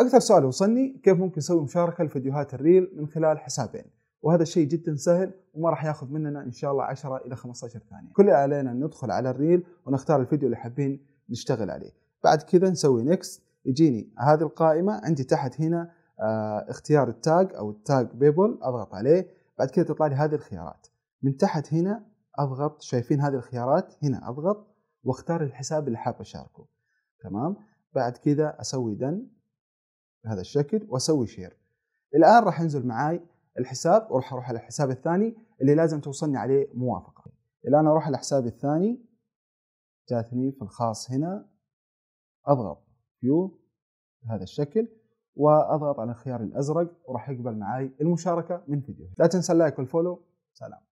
اكثر سؤال وصلني كيف ممكن اسوي مشاركه لفيديوهات الريل من خلال حسابين وهذا الشيء جدا سهل وما راح ياخذ مننا ان شاء الله 10 الى 15 ثانيه كل اللي علينا ندخل على الريل ونختار الفيديو اللي حابين نشتغل عليه بعد كذا نسوي نكست يجيني هذه القائمه عندي تحت هنا آه اختيار التاج او التاج بيبل اضغط عليه بعد كذا تطلع لي هذه الخيارات من تحت هنا اضغط شايفين هذه الخيارات هنا اضغط واختار الحساب اللي حاب اشاركه تمام بعد كذا اسوي دن بهذا الشكل واسوي شير الان راح ينزل معي الحساب وراح اروح على الحساب الثاني اللي لازم توصلني عليه موافقه الان اروح على حسابي الثاني جاتني في الخاص هنا اضغط فيو بهذا الشكل واضغط على الخيار الازرق وراح يقبل معي المشاركه من فيديو لا تنسى اللايك والفولو سلام